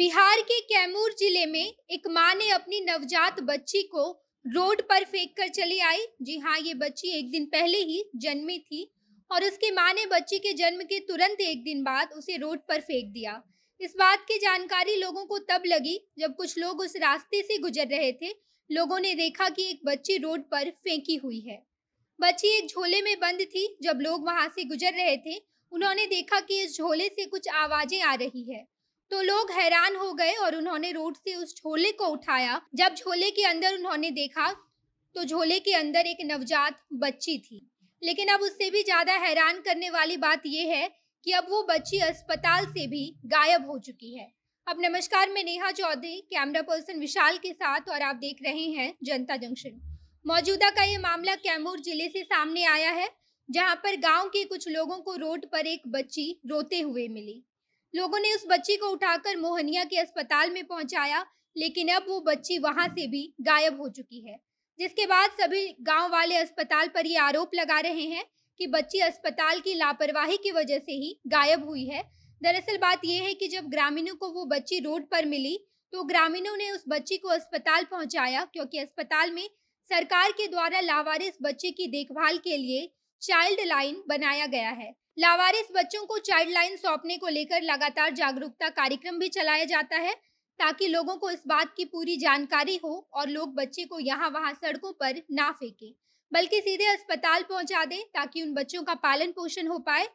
बिहार के कैमूर जिले में एक मां ने अपनी नवजात बच्ची को रोड पर फेंक कर चली आई जी हाँ ये बच्ची एक दिन पहले ही जन्मी थी और उसके मां ने बच्ची के जन्म के तुरंत एक दिन बाद उसे रोड पर फेंक दिया इस बात की जानकारी लोगों को तब लगी जब कुछ लोग उस रास्ते से गुजर रहे थे लोगों ने देखा कि एक बच्ची रोड पर फेंकी हुई है बच्ची एक झोले में बंद थी जब लोग वहां से गुजर रहे थे उन्होंने देखा कि इस झोले से कुछ आवाजें आ रही है तो लोग हैरान हो गए और उन्होंने रोड से उस झोले को उठाया जब झोले के अंदर उन्होंने देखा तो झोले के अंदर एक नवजात बच्ची थी लेकिन अब उससे भी ज़्यादा हैरान करने वाली बात यह है कि अब वो बच्ची अस्पताल से भी गायब हो चुकी है अब नमस्कार मैं नेहा चौधरी कैमरा पर्सन विशाल के साथ और आप देख रहे हैं जनता जंक्शन मौजूदा का ये मामला कैमूर जिले से सामने आया है जहां पर गांव के कुछ लोगों को रोड पर एक बच्ची रोते हुए मिली लोगों ने उस बच्ची को उठाकर मोहनिया के अस्पताल में पहुंचाया लेकिन अब वो बच्ची वहां से भी गायब हो चुकी है जिसके बाद सभी गांव वाले अस्पताल पर ये आरोप लगा रहे हैं कि बच्ची अस्पताल की लापरवाही की वजह से ही गायब हुई है दरअसल बात यह है कि जब ग्रामीणों को वो बच्ची रोड पर मिली तो ग्रामीणों ने उस बच्ची को अस्पताल पहुंचाया क्योंकि अस्पताल में सरकार के द्वारा लावारिस बच्चे की देखभाल के लिए चाइल्ड लाइन बनाया गया है लावारिस बच्चों को चाइल्ड लाइन सौंपने को लेकर लगातार जागरूकता कार्यक्रम भी चलाया जाता है ताकि लोगों को इस बात की पूरी जानकारी हो और लोग बच्चे को यहाँ वहाँ सड़कों पर ना फेंके बल्कि सीधे अस्पताल पहुँचा दें ताकि उन बच्चों का पालन पोषण हो पाए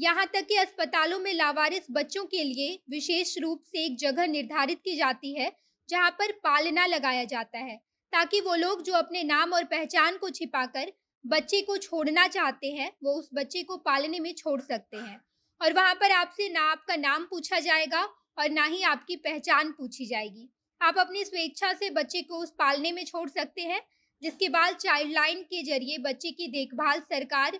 यहाँ तक कि अस्पतालों में लावारिस बच्चों के लिए विशेष रूप से एक जगह निर्धारित की जाती है जहाँ पर पालना लगाया जाता है ताकि वो लोग जो अपने नाम और पहचान को छिपाकर बच्चे को छोड़ना चाहते हैं वो उस बच्चे को पालने में छोड़ सकते हैं और वहाँ पर आपसे ना आपका नाम पूछा जाएगा और ना ही आपकी पहचान पूछी जाएगी आप अपनी स्वेच्छा से बच्चे को उस पालने में छोड़ सकते हैं जिसके बाद चाइल्ड लाइन के जरिए बच्चे की देखभाल सरकार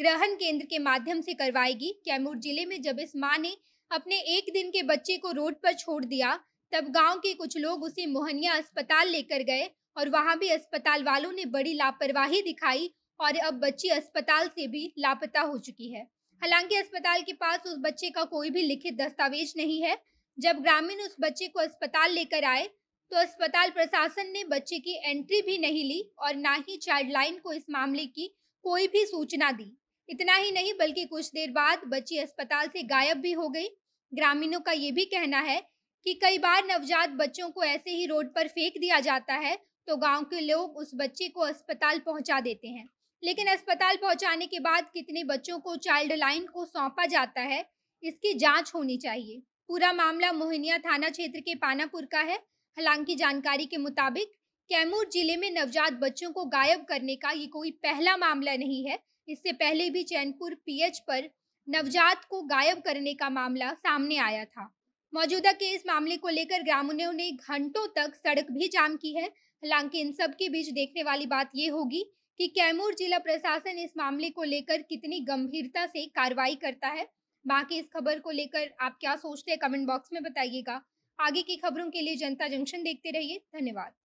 ग्रहण केंद्र के माध्यम से करवाएगी कैमूर जिले में जब इस माँ ने अपने एक दिन के बच्चे को रोड पर छोड़ दिया तब गांव के कुछ लोग उसे मोहनिया अस्पताल लेकर गए और वहां भी अस्पताल वालों ने बड़ी लापरवाही दिखाई और अब बच्ची अस्पताल से भी लापता हो चुकी है हालांकि अस्पताल के पास उस बच्चे का कोई भी लिखित दस्तावेज नहीं है जब ग्रामीण उस बच्चे को अस्पताल लेकर आए तो अस्पताल प्रशासन ने बच्चे की एंट्री भी नहीं ली और ना ही चाइल्ड लाइन को इस मामले की कोई भी सूचना दी इतना ही नहीं बल्कि कुछ देर बाद बच्ची अस्पताल से गायब भी हो गई ग्रामीणों का ये भी कहना है कि कई बार नवजात बच्चों को ऐसे ही रोड पर फेंक दिया जाता है तो गांव के लोग उस बच्चे को अस्पताल पहुंचा देते हैं लेकिन अस्पताल पहुंचाने के बाद कितने बच्चों को चाइल्ड लाइन को सौंपा जाता है इसकी जांच होनी चाहिए पूरा मामला मोहनिया थाना क्षेत्र के पानापुर का है हालांकि जानकारी के मुताबिक कैमूर जिले में नवजात बच्चों को गायब करने का ये कोई पहला मामला नहीं है इससे पहले भी चैनपुर पीएच पर नवजात को गायब करने का मामला सामने आया था मौजूदा केस मामले को लेकर ग्रामीणों ने घंटों तक सड़क भी जाम की है हालांकि इन सब के बीच देखने वाली बात ये होगी कि कैमूर जिला प्रशासन इस मामले को लेकर कितनी गंभीरता से कार्रवाई करता है बाकी इस खबर को लेकर आप क्या सोचते हैं कमेंट बॉक्स में बताइएगा आगे की खबरों के लिए जनता जंक्शन देखते रहिए धन्यवाद